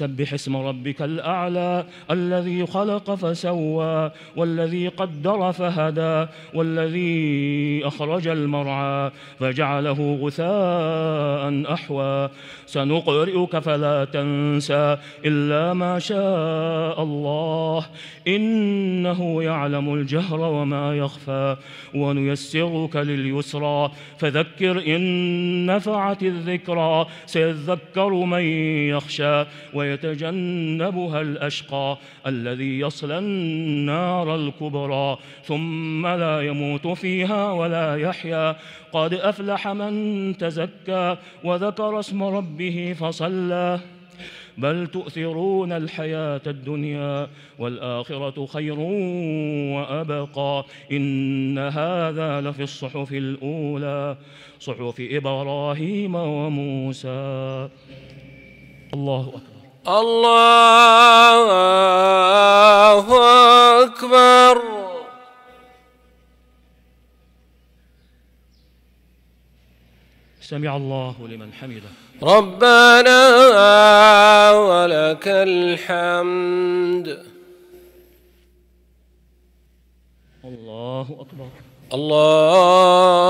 سبح اسم ربك الأعلى الذي خلق فسوى والذي قدر فهدى والذي أخرج المرعى فجعله غثاء أحوى سنقرئك فلا تنسى إلا ما شاء الله إنه يعلم الجهر وما يخفى ونيسرك لليسرى فذكر إن نفعت الذكرى سيذكر من يخشى وي ويتجنبها الأشقى الذي يصلى النار الكبرى ثم لا يموت فيها ولا يحيا قد أفلح من تزكى وذكر اسم ربه فصلى بل تؤثرون الحياة الدنيا والآخرة خير وأبقى إن هذا لفي الصحف الأولى صحف إبراهيم وموسى الله أكبر الله أكبر سمع الله لمن حمده ربنا ولك الحمد الله أكبر الله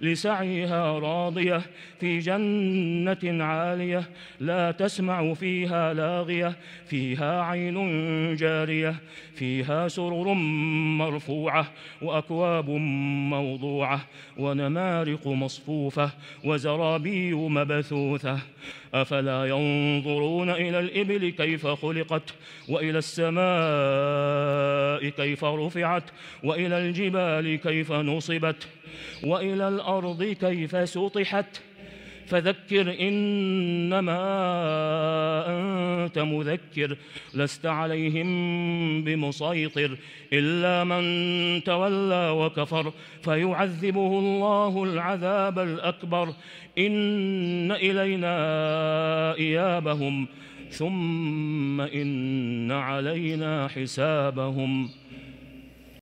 لسعيها راضية في جنة عالية لا تسمع فيها لاغية فيها عين جارية فيها سرر مرفوعة وأكواب موضوعة ونمارق مصفوفة وزرابي مبثوثة أفلا ينظرون إلى الإبل كيف خلقت وإلى السماء كيف رفعت وإلى الجبال كيف نصبت وإلى الأرض الأرض كيف سطحت فذكر إنما أنت مذكر لست عليهم بمسيطر إلا من تولى وكفر فيعذبه الله العذاب الأكبر إن إلينا إيابهم ثم إن علينا حسابهم